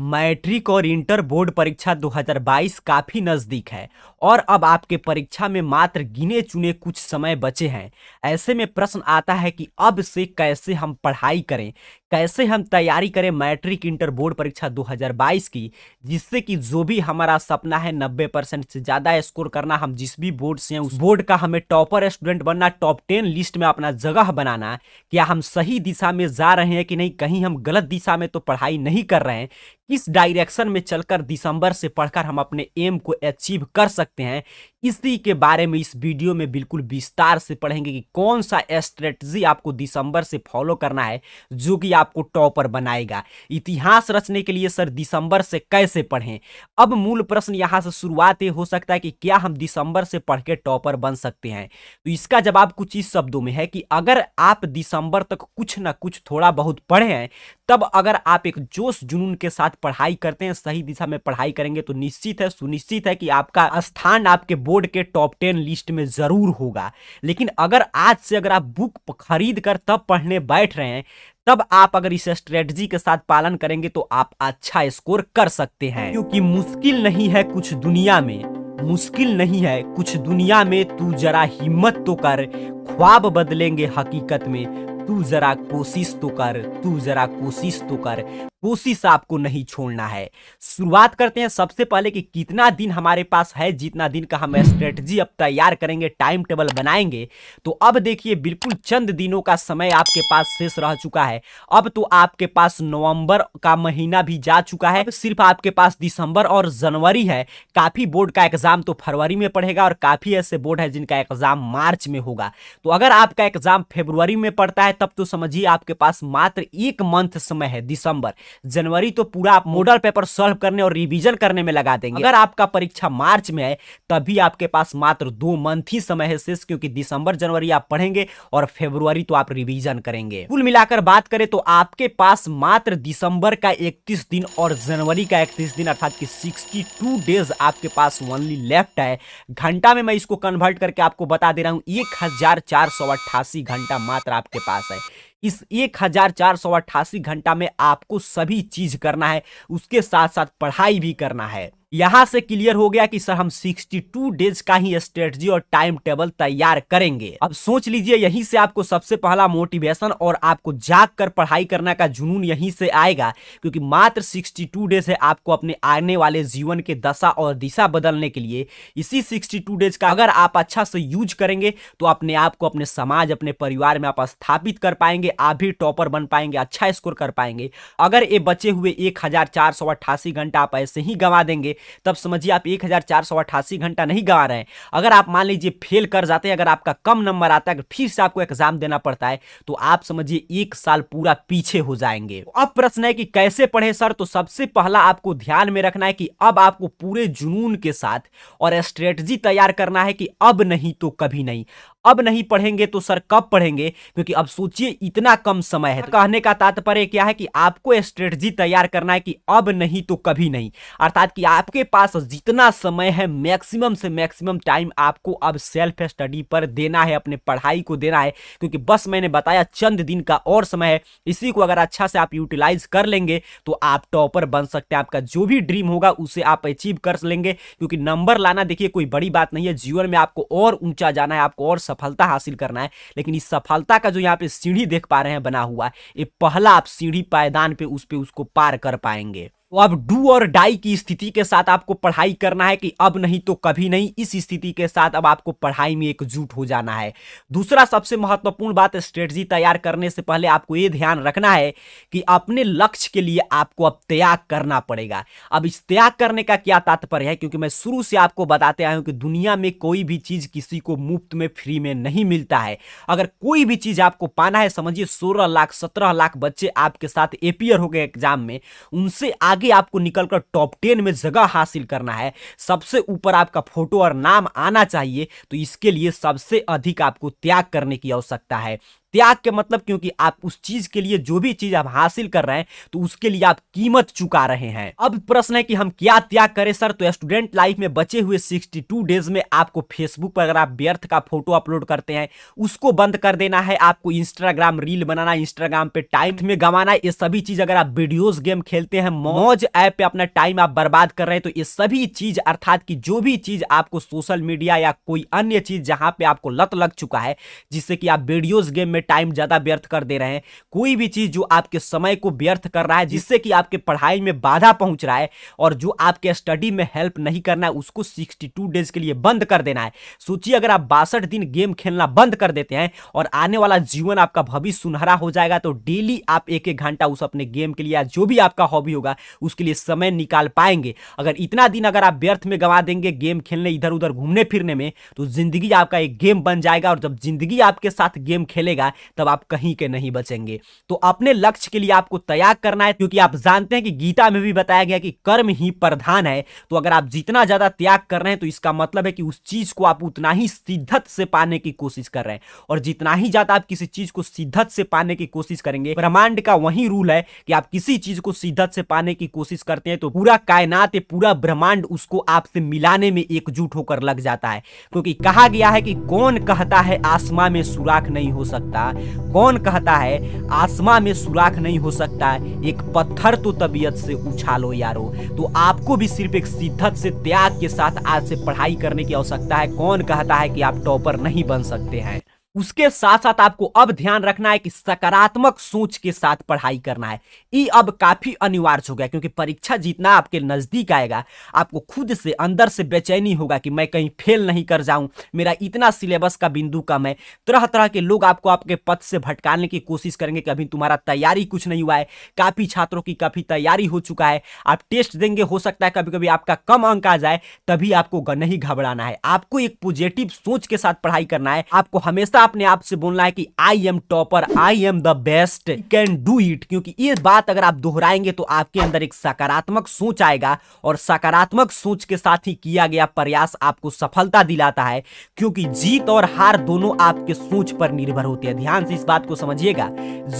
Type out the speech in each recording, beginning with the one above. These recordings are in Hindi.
मैट्रिक और इंटर बोर्ड परीक्षा 2022 काफ़ी नज़दीक है और अब आपके परीक्षा में मात्र गिने चुने कुछ समय बचे हैं ऐसे में प्रश्न आता है कि अब से कैसे हम पढ़ाई करें कैसे हम तैयारी करें मैट्रिक इंटर बोर्ड परीक्षा 2022 की जिससे कि जो भी हमारा सपना है 90 परसेंट से ज़्यादा स्कोर करना हम जिस भी बोर्ड से हैं उस बोर्ड का हमें टॉपर स्टूडेंट बनना टॉप टेन लिस्ट में अपना जगह बनाना क्या हम सही दिशा में जा रहे हैं कि नहीं कहीं हम गलत दिशा में तो पढ़ाई नहीं कर रहे हैं इस डायरेक्शन में चलकर दिसंबर से पढ़कर हम अपने एम को अचीव कर सकते हैं इसी के बारे में इस वीडियो में बिल्कुल विस्तार से पढ़ेंगे कि कौन सा स्ट्रेटजी आपको दिसंबर से फॉलो करना है जो कि आपको टॉपर बनाएगा इतिहास रचने के लिए सर दिसंबर से कैसे पढ़ें अब मूल प्रश्न यहाँ से शुरुआत हो सकता है कि क्या हम दिसंबर से पढ़ के टॉपर बन सकते हैं तो इसका जवाब कुछ इस शब्दों में है कि अगर आप दिसंबर तक कुछ ना कुछ थोड़ा बहुत पढ़े हैं तब अगर आप एक जोश जुनून के साथ पढ़ाई करते हैं सही दिशा में पढ़ाई करेंगे तो निश्चित है सुनिश्चित है कि आपका स्थान आपके बोर्ड के टॉप टेन लिस्ट में ज़रूर होगा लेकिन अगर आज से अगर आप बुक खरीद कर तब पढ़ने बैठ रहे हैं तब आप अगर इस स्ट्रेटजी के साथ पालन करेंगे तो आप अच्छा स्कोर कर सकते हैं क्योंकि मुश्किल नहीं है कुछ दुनिया में मुश्किल नहीं है कुछ दुनिया में तू जरा हिम्मत तो कर ख्वाब बदलेंगे हकीकत में तू जरा कोशिश तो कर तू जरा कोशिश तो कर कोशिश आपको नहीं छोड़ना है शुरुआत करते हैं सबसे पहले कि कितना दिन हमारे पास है जितना दिन का हम स्ट्रेटजी अब तैयार करेंगे टाइम टेबल बनाएंगे तो अब देखिए बिल्कुल चंद दिनों का समय आपके पास शेष रह चुका है अब तो आपके पास नवंबर का महीना भी जा चुका है सिर्फ आपके पास दिसंबर और जनवरी है काफी बोर्ड का एग्जाम तो फरवरी में पढ़ेगा और काफी ऐसे बोर्ड है जिनका एग्जाम मार्च में होगा तो अगर आपका एग्जाम फेब्रुवरी में पड़ता है तब तो समझिए आपके पास मात्र एक मंथ समय है दिसंबर जनवरी तो पूरा आप मॉडल पेपर सॉल्व करने और रिवीजन करने में लगा देंगे अगर आपका परीक्षा मार्च में है तभी आपके पास मात्र दो मंथ ही समय है शेष क्योंकि दिसंबर जनवरी आप पढ़ेंगे और फेब्रुवरी तो आप रिविजन करेंगे कुल मिलाकर बात करें तो आपके पास मात्र दिसंबर का इकतीस दिन और जनवरी का इकतीस दिन अर्थात की सिक्सटी डेज आपके पास ओनली लेफ्ट है घंटा में मैं इसको कन्वर्ट करके आपको बता दे रहा हूँ एक घंटा मात्र आपके पास है इस एक हजार चार सौ अट्ठासी घंटा में आपको सभी चीज करना है उसके साथ साथ पढ़ाई भी करना है यहां से क्लियर हो गया कि सर हम 62 डेज का ही स्ट्रेटजी और टाइम टेबल तैयार करेंगे अब सोच लीजिए यहीं से आपको सबसे पहला मोटिवेशन और आपको जाग कर पढ़ाई करने का जुनून यहीं से आएगा क्योंकि मात्र 62 डेज है आपको अपने आने वाले जीवन के दशा और दिशा बदलने के लिए इसी 62 डेज का अगर आप अच्छा से यूज करेंगे तो अपने आप को अपने समाज अपने परिवार में आप स्थापित कर पाएंगे आप भी टॉपर बन पाएंगे अच्छा स्कोर कर पाएंगे अगर ये बचे हुए एक घंटा आप ऐसे ही गंवा देंगे तब समझिए आप एक घंटा नहीं गवा रहे हैं अगर आप मान लीजिए फेल कर जाते हैं अगर आपका कम नंबर आता है फिर से आपको एग्जाम देना पड़ता है तो आप समझिए एक साल पूरा पीछे हो जाएंगे अब प्रश्न है कि कैसे पढ़े सर तो सबसे पहला आपको ध्यान में रखना है कि अब आपको पूरे जुनून के साथ और स्ट्रेटजी तैयार करना है कि अब नहीं तो कभी नहीं अब नहीं पढ़ेंगे तो सर कब पढ़ेंगे क्योंकि अब सोचिए इतना कम समय है तो कहने का तात्पर्य क्या है कि आपको स्ट्रेटजी तैयार करना है कि अब नहीं तो कभी नहीं अर्थात कि आपके पास जितना समय है मैक्सिमम से मैक्सिमम टाइम आपको अब सेल्फ स्टडी पर देना है अपने पढ़ाई को देना है क्योंकि बस मैंने बताया चंद दिन का और समय है इसी को अगर अच्छा से आप यूटिलाइज कर लेंगे तो आप टॉपर बन सकते हैं आपका जो भी ड्रीम होगा उसे आप अचीव कर लेंगे क्योंकि नंबर लाना देखिए कोई बड़ी बात नहीं है जीवन में आपको और ऊंचा जाना है आपको और सफलता हासिल करना है लेकिन इस सफलता का जो यहाँ पे सीढ़ी देख पा रहे हैं बना हुआ ये पहला आप सीढ़ी पायदान पे उस पर उसको पार कर पाएंगे तो अब डू और डाई की स्थिति के साथ आपको पढ़ाई करना है कि अब नहीं तो कभी नहीं इस स्थिति के साथ अब आपको पढ़ाई में एकजुट हो जाना है दूसरा सबसे महत्वपूर्ण बात स्ट्रेटजी तैयार करने से पहले आपको ये ध्यान रखना है कि अपने लक्ष्य के लिए आपको अब त्याग करना पड़ेगा अब इस त्याग करने का क्या तात्पर्य है क्योंकि मैं शुरू से आपको बताते आया हूँ कि दुनिया में कोई भी चीज़ किसी को मुफ्त में फ्री में नहीं मिलता है अगर कोई भी चीज़ आपको पाना है समझिए सोलह लाख सत्रह लाख बच्चे आपके साथ एपियर हो गए एग्जाम में उनसे आगे आगे आपको निकलकर टॉप टेन में जगह हासिल करना है सबसे ऊपर आपका फोटो और नाम आना चाहिए तो इसके लिए सबसे अधिक आपको त्याग करने की आवश्यकता है त्याग के मतलब क्योंकि आप उस चीज के लिए जो भी चीज आप हासिल कर रहे हैं तो उसके लिए आप कीमत चुका रहे हैं अब प्रश्न है कि हम क्या त्याग करें सर तो स्टूडेंट लाइफ में बचे हुए 62 डेज में आपको फेसबुक पर अगर आप व्यर्थ का फोटो अपलोड करते हैं उसको बंद कर देना है आपको इंस्टाग्राम रील बनाना इंस्टाग्राम पे टाइम में गंवाना ये सभी चीज अगर आप वीडियोज गेम खेलते हैं मौज ऐप पे अपना टाइम आप बर्बाद कर रहे हैं तो ये सभी चीज अर्थात की जो भी चीज आपको सोशल मीडिया या कोई अन्य चीज जहां पे आपको लत लग चुका है जिससे कि आप वीडियोज गेम में टाइम ज़्यादा व्यर्थ कर दे रहे हैं कोई भी चीज़ जो आपके समय को व्यर्थ कर रहा है जिससे कि आपके पढ़ाई में बाधा पहुंच रहा है और जो आपके स्टडी में हेल्प नहीं करना है उसको 62 डेज के लिए बंद कर देना है सोचिए अगर आप बासठ दिन गेम खेलना बंद कर देते हैं और आने वाला जीवन आपका भविष्य सुनहरा हो जाएगा तो डेली आप एक एक घंटा उस अपने गेम के लिए जो भी आपका हॉबी होगा उसके लिए समय निकाल पाएंगे अगर इतना दिन अगर आप व्यर्थ में गंवा देंगे गेम खेलने इधर उधर घूमने फिरने में तो जिंदगी आपका एक गेम बन जाएगा और जब जिंदगी आपके साथ गेम खेलेगा तब आप कहीं के नहीं बचेंगे तो अपने लक्ष्य के लिए आपको त्याग करना है क्योंकि आप जानते हैं कि गीता में भी बताया गया कि कर्म ही प्रधान है तो अगर आप जितना ज़्यादा त्याग कर रहे हैं तो इसका मतलब है कि उस चीज़ को आप उतना ही सिद्धत से पाने की कोशिश कर रहे हैं और जितना ही ज़्यादा आप किसी चीज़ को सिद्धत से पाने की कोशिश करेंगे ब्रह्मांड का वही रूल है कि आप किसी चीज़ को सिद्धत से पाने की कोशिश करते हैं तो पूरा कायनात पूरा ब्रह्मांड उसको आपसे मिलाने में एकजुट होकर लग जाता है क्योंकि कहा गया है कि कौन कहता है आसमा में सुराख नहीं हो सकता सकता कौन कहता है आसमां में सुराख नहीं हो सकता एक पत्थर तो तबीयत से उछालो यारो तो आपको भी सिर्फ एक शिद्दत से त्याग के साथ आज से पढ़ाई करने की आवश्यकता है कौन कहता है कि आप टॉपर नहीं बन सकते हैं उसके साथ साथ आपको अब ध्यान रखना है कि सकारात्मक सोच के साथ पढ़ाई करना है ये अब काफी अनिवार्य हो गया क्योंकि परीक्षा जीतना आपके नजदीक आएगा आपको खुद से अंदर से बेचैनी होगा कि मैं कहीं फेल नहीं कर जाऊं मेरा इतना सिलेबस का बिंदु कम है तरह तरह के लोग आपको आपके पद से भटकाने की कोशिश करेंगे कि अभी तुम्हारा तैयारी कुछ नहीं हुआ है काफी छात्रों की काफी तैयारी हो चुका है आप टेस्ट देंगे हो सकता है कभी कभी आपका कम अंक आ जाए तभी आपको नहीं घबराना है आपको एक पॉजिटिव सोच के साथ पढ़ाई करना है आपको हमेशा अपने आप से बोलना है कि I am topper I am the best can do it क्योंकि ये बात अगर आप दोहराएंगे तो आपके अंदर एक सकारात्मक सोच आएगा और सकारात्मक सोच के साथ ही किया गया प्रयास आपको सफलता दिलाता है क्योंकि जीत और हार दोनों आपके सोच पर निर्भर होते हैं ध्यान से इस बात को समझिएगा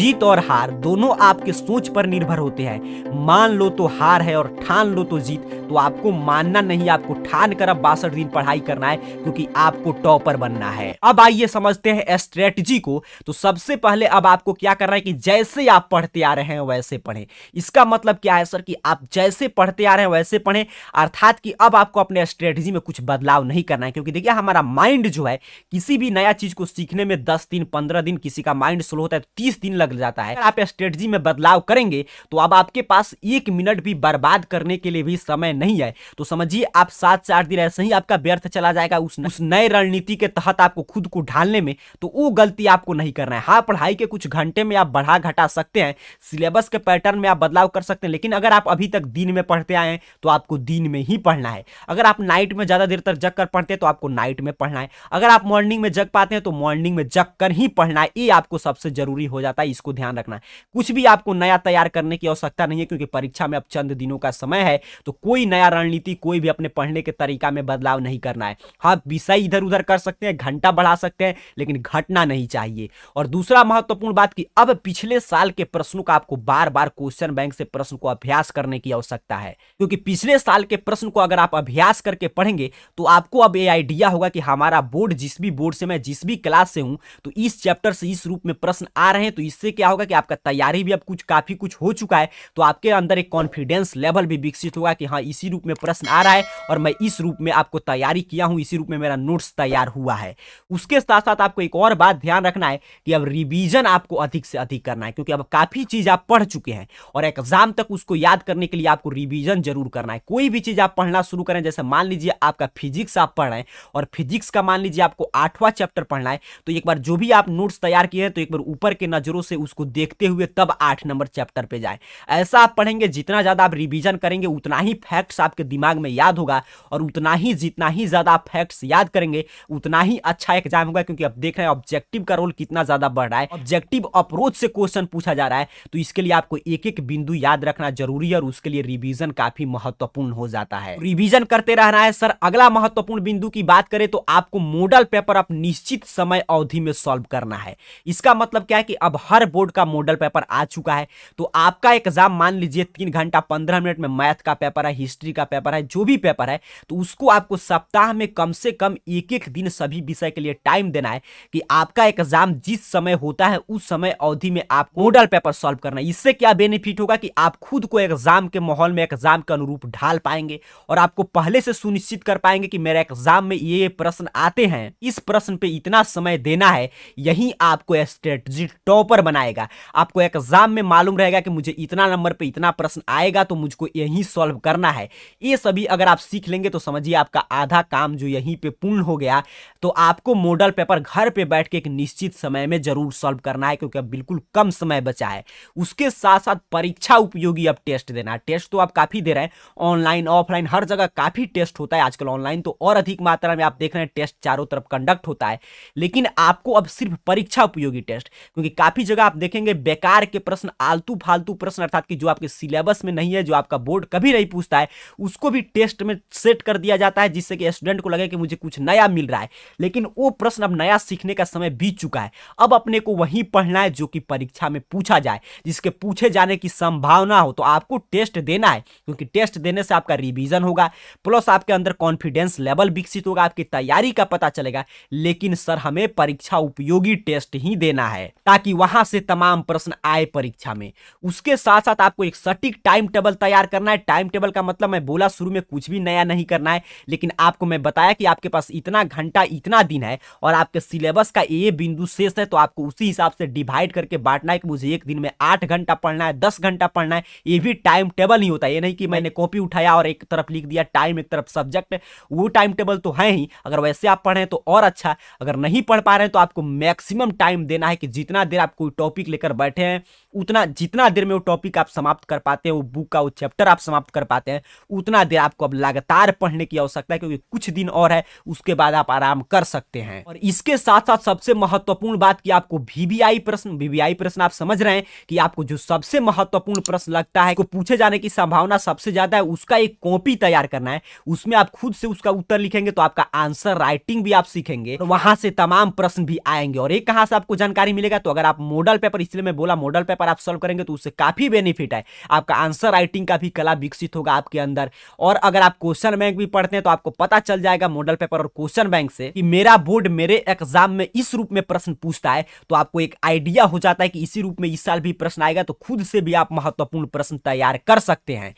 जीत और हार दोनों आपके सोच पर निर्भर होते हैं मान लो तो हार है और ठान लो तो जीत तो आपको मानना नहीं आपको ठान कर अब बासठ दिन पढ़ाई करना है क्योंकि आपको टॉपर बनना है अब आइए समझते हैं स्ट्रेटजी को तो सबसे पहले अब आपको क्या करना है कि जैसे आप पढ़ते आ रहे हैं वैसे पढ़ें इसका मतलब क्या है सर कि आप जैसे पढ़ते आ रहे हैं वैसे पढ़ें अर्थात कि अब आपको अपने स्ट्रेटजी में कुछ बदलाव नहीं करना है क्योंकि देखिए हमारा माइंड जो है किसी भी नया चीज को सीखने में दस दिन पंद्रह दिन किसी का माइंड स्लो होता है तो तीस दिन लग जाता है आप स्ट्रेटजी में बदलाव करेंगे तो अब आपके पास एक मिनट भी बर्बाद करने के लिए भी समय नहीं है तो समझिए आप सात चार दिन ऐसे ही आपका व्यर्थ चला जाएगा उस नए रणनीति के तहत आपको खुद को ढालने में तो वो गलती आपको नहीं करना है हाँ पढ़ाई के कुछ घंटे में आप बढ़ा घटा सकते हैं सिलेबस के पैटर्न में आप बदलाव कर सकते हैं लेकिन अगर आप अभी तक दिन में पढ़ते आए हैं तो आपको दिन में ही पढ़ना है अगर आप नाइट में ज़्यादा देर तक जग कर पढ़ते हैं तो आपको नाइट में पढ़ना है अगर आप मॉर्निंग में जग पाते हैं तो मॉर्निंग में जग कर ही पढ़ना है ये आपको सबसे जरूरी हो जाता है इसको ध्यान रखना कुछ भी आपको नया तैयार करने की आवश्यकता नहीं है क्योंकि परीक्षा में अब चंद दिनों का समय है तो कोई नया रणनीति कोई भी अपने पढ़ने के तरीका में बदलाव नहीं करना है हाँ विषय इधर उधर कर सकते हैं घंटा बढ़ा सकते हैं लेकिन लेकिन घटना नहीं चाहिए और दूसरा महत्वपूर्ण बात कि अब पिछले साल के प्रश्नों का आपको बार बार क्वेश्चन बैंक से प्रश्न को अभ्यास करने की आवश्यकता है क्योंकि पिछले साल के प्रश्न को अगर आप अभ्यास करके पढ़ेंगे तो आपको अब ये आइडिया होगा कि हमारा बोर्ड जिस भी बोर्ड से मैं जिस भी क्लास से हूं तो इस चैप्टर से इस रूप में प्रश्न आ रहे हैं तो इससे क्या होगा कि आपका तैयारी भी अब कुछ काफी कुछ हो चुका है तो आपके अंदर एक कॉन्फिडेंस लेवल भी विकसित होगा कि हाँ इसी रूप में प्रश्न आ रहा है और मैं इस रूप में आपको तैयारी किया हूं इसी रूप में मेरा नोट्स तैयार हुआ है उसके साथ साथ आप आपको एक और बात ध्यान रखना है कि अब रिवीजन आपको अधिक से अधिक करना है क्योंकि अब काफ़ी चीज़ आप पढ़ चुके हैं और एग्जाम तक उसको याद करने के लिए आपको रिवीजन जरूर करना है कोई भी चीज़ आप पढ़ना शुरू करें जैसे मान लीजिए आपका फिजिक्स आप पढ़ रहे हैं और फिजिक्स का मान लीजिए आपको आठवां चैप्टर पढ़ना है तो एक बार जो भी आप नोट्स तैयार किए हैं तो एक बार ऊपर के नज़रों से उसको देखते हुए तब आठ नंबर चैप्टर पर जाए ऐसा आप पढ़ेंगे जितना ज़्यादा आप रिविजन करेंगे उतना ही फैक्ट्स आपके दिमाग में याद होगा और उतना ही जितना ही ज़्यादा आप फैक्ट्स याद करेंगे उतना ही अच्छा एग्जाम होगा क्योंकि अब देखें ऑब्जेक्टिव का रोल कितना ज्यादा बढ़ रहा है ऑब्जेक्टिव अप्रोच से क्वेश्चन पूछा जा रहा है तो इसके लिए आपको एक एक बिंदु याद रखना जरूरी है और उसके लिए रिविजन काफी महत्वपूर्ण हो जाता है रिविजन करते रहना है सर अगला महत्वपूर्ण बिंदु की बात करें तो आपको मॉडल पेपर आप निश्चित समय अवधि में सॉल्व करना है इसका मतलब क्या है कि अब हर बोर्ड का मॉडल पेपर आ चुका है तो आपका एग्जाम मान लीजिए तीन घंटा पंद्रह मिनट में मैथ का पेपर है हिस्ट्री का पेपर है जो भी पेपर है तो उसको आपको सप्ताह में कम से कम एक एक दिन सभी विषय के लिए टाइम देना है कि आपका एग्जाम जिस समय होता है उस समय अवधि में आपको मॉडल पेपर सॉल्व करना इससे क्या बेनिफिट होगा कि आप खुद को एग्जाम के माहौल में एग्जाम के अनुरूप ढाल पाएंगे और आपको पहले से सुनिश्चित कर पाएंगे कि मेरे एग्जाम में ये प्रश्न आते हैं इस प्रश्न पे इतना समय देना है यही आपको स्ट्रेटजी टॉपर बनाएगा आपको एग्जाम में मालूम रहेगा कि मुझे इतना नंबर पर इतना प्रश्न आएगा तो मुझको यही सॉल्व करना है ये सभी अगर आप सीख लेंगे तो समझिए आपका आधा काम जो यहीं पर पूर्ण हो गया तो आपको मॉडल पेपर घर घर पे बैठ के एक निश्चित समय में जरूर सॉल्व करना है क्योंकि अब बिल्कुल कम समय बचा है उसके साथ साथ परीक्षा उपयोगी अब टेस्ट देना है टेस्ट तो आप काफ़ी दे रहे हैं ऑनलाइन ऑफलाइन हर जगह काफ़ी टेस्ट होता है आजकल ऑनलाइन तो और अधिक मात्रा में आप देख रहे हैं टेस्ट चारों तरफ कंडक्ट होता है लेकिन आपको अब सिर्फ परीक्षा उपयोगी टेस्ट क्योंकि काफ़ी जगह आप देखेंगे बेकार के प्रश्न आलतू फालतू प्रश्न अर्थात कि जो आपके सिलेबस में नहीं है जो आपका बोर्ड कभी नहीं पूछता है उसको भी टेस्ट में सेट कर दिया जाता है जिससे कि स्टूडेंट को लगे कि मुझे कुछ नया मिल रहा है लेकिन वो प्रश्न अब नया सीखने का समय बीत चुका है अब अपने को वही पढ़ना है जो कि परीक्षा में पूछा जाए जिसके पूछे जाने की संभावना हो तो आपको टेस्ट देना है क्योंकि टेस्ट देने से आपका रिविजन होगा प्लस आपके अंदर कॉन्फिडेंस लेवल विकसित होगा आपकी तैयारी का पता चलेगा लेकिन सर हमें परीक्षा उपयोगी टेस्ट ही देना है ताकि वहां से तमाम प्रश्न आए परीक्षा में उसके साथ साथ आपको एक सटीक टाइम टेबल तैयार करना है टाइम टेबल का मतलब मैं बोला शुरू में कुछ भी नया नहीं करना है लेकिन आपको मैं बताया कि आपके पास इतना घंटा इतना दिन है और आपके सिलेबस का ये बिंदु शेष है तो आपको उसी हिसाब से डिवाइड करके बांटना है कि मुझे एक दिन में आठ घंटा पढ़ना है दस घंटा पढ़ना है ये भी टाइम टेबल नहीं होता ये नहीं कि मैंने कॉपी उठाया और एक तरफ लिख दिया टाइम एक तरफ सब्जेक्ट वो टाइम टेबल तो है ही अगर वैसे आप पढ़ें तो और अच्छा अगर नहीं पढ़ पा रहे हैं तो आपको मैक्सिमम टाइम देना है कि जितना देर आप कोई टॉपिक लेकर बैठे हैं उतना जितना देर में वो टॉपिक आप समाप्त कर पाते हैं वो बुक का वो चैप्टर आप समाप्त कर पाते हैं उतना देर आपको अब लगातार पढ़ने की आवश्यकता है क्योंकि कुछ दिन और है उसके बाद आप आराम कर सकते हैं और इसके साथ साथ साथ सबसे महत्वपूर्ण बात कि आपको वीवीआई प्रश्न वीवीआई प्रश्न आप समझ रहे हैं कि आपको जो सबसे महत्वपूर्ण प्रश्न लगता है पूछे जाने की संभावना सबसे ज्यादा है उसका एक कॉपी तैयार करना है उसमें आप खुद से उसका उत्तर लिखेंगे तो आपका आंसर राइटिंग भी आप सीखेंगे तो वहां से तमाम प्रश्न भी आएंगे और एक कहां से आपको जानकारी मिलेगा तो अगर आप मॉडल पेपर इसलिए मैं बोला मॉडल पेपर आप सोल्व करेंगे तो उससे काफी बेनिफिट है आपका आंसर राइटिंग का भी कला विकसित होगा आपके अंदर और अगर आप क्वेश्चन बैंक भी पढ़ते हैं तो आपको पता चल जाएगा मॉडल पेपर और क्वेश्चन बैंक से कि मेरा बोर्ड मेरे एग्जाम एग्जाम में इस रूप में प्रश्न पूछता है तो आपको एक आइडिया हो जाता है कि इसी रूप में इस साल भी प्रश्न आएगा तो खुद से भी आप महत्वपूर्ण प्रश्न तैयार कर सकते हैं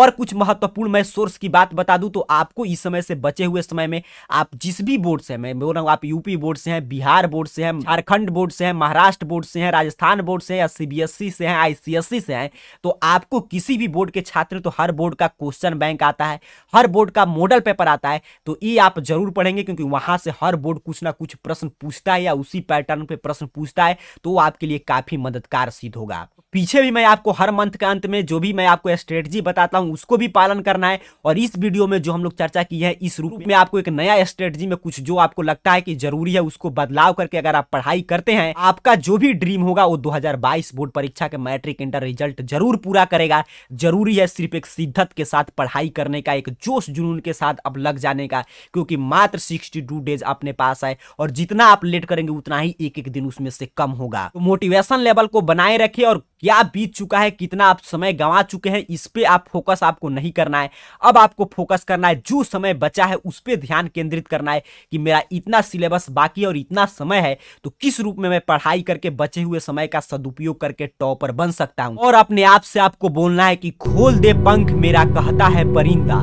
और कुछ महत्वपूर्ण मैं सोर्स की बात बता दूं तो आपको इस समय से बचे हुए समय में आप जिस भी बोर्ड से मैं बोल रहा हूँ आप यूपी बोर्ड से हैं बिहार बोर्ड से हैं झारखंड बोर्ड से हैं महाराष्ट्र बोर्ड से हैं राजस्थान बोर्ड से हैं या सीबीएसई e से हैं आईसीएसई e से हैं तो आपको किसी भी बोर्ड के छात्र तो हर बोर्ड का क्वेश्चन बैंक आता है हर बोर्ड का मॉडल पेपर आता है तो ये आप जरूर पढ़ेंगे क्योंकि वहां से हर बोर्ड कुछ ना कुछ प्रश्न पूछता है या उसी पैटर्न पर प्रश्न पूछता है तो आपके लिए काफी मददगार सिद्ध होगा पीछे भी मैं आपको हर मंथ के अंत में जो भी मैं आपको स्ट्रेटजी बताता हूँ हूं उसको भी पालन करना है और इस वीडियो में जो हम लोग चर्चा की है इस रूप में आपको एक नया स्ट्रेटजी में कुछ जो आपको लगता है कि जरूरी है उसको बदलाव करके अगर आप पढ़ाई करते हैं आपका जो भी ड्रीम होगा वो 2022 बोर्ड परीक्षा के मैट्रिक इंटर रिजल्ट जरूर पूरा करेगा जरूरी है सिर्फ एक सिद्धत के साथ पढ़ाई करने का एक जोश जुनून के साथ अब लग जाने का क्योंकि मात्र सिक्सटी डेज अपने पास है और जितना आप लेट करेंगे उतना ही एक एक दिन उसमें से कम होगा तो मोटिवेशन लेवल को बनाए रखे और क्या बीत चुका है कितना आप समय गंवा चुके हैं इस पे आप फोकस फोकस आपको नहीं करना है अब आपको फोकस करना है जो समय बचा है उस पर ध्यान केंद्रित करना है कि मेरा इतना सिलेबस बाकी है और इतना समय है तो किस रूप में मैं पढ़ाई करके बचे हुए समय का सदुपयोग करके टॉपर बन सकता हूँ और अपने आप से आपको बोलना है कि खोल दे पंख मेरा कहता है परिंदा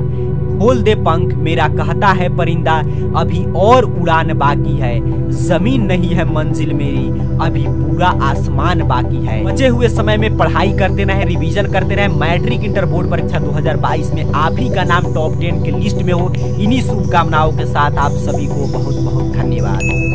खोल दे पंख मेरा कहता है परिंदा अभी और उड़ान बाकी है जमीन नहीं है मंजिल मेरी अभी पूरा आसमान बाकी है बचे हुए समय में पढ़ाई करते रहे रिवीजन करते रहे मैट्रिक इंटर बोर्ड परीक्षा 2022 में आप ही का नाम टॉप टेन के लिस्ट में हो इन्हीं शुभकामनाओं के साथ आप सभी को बहुत बहुत धन्यवाद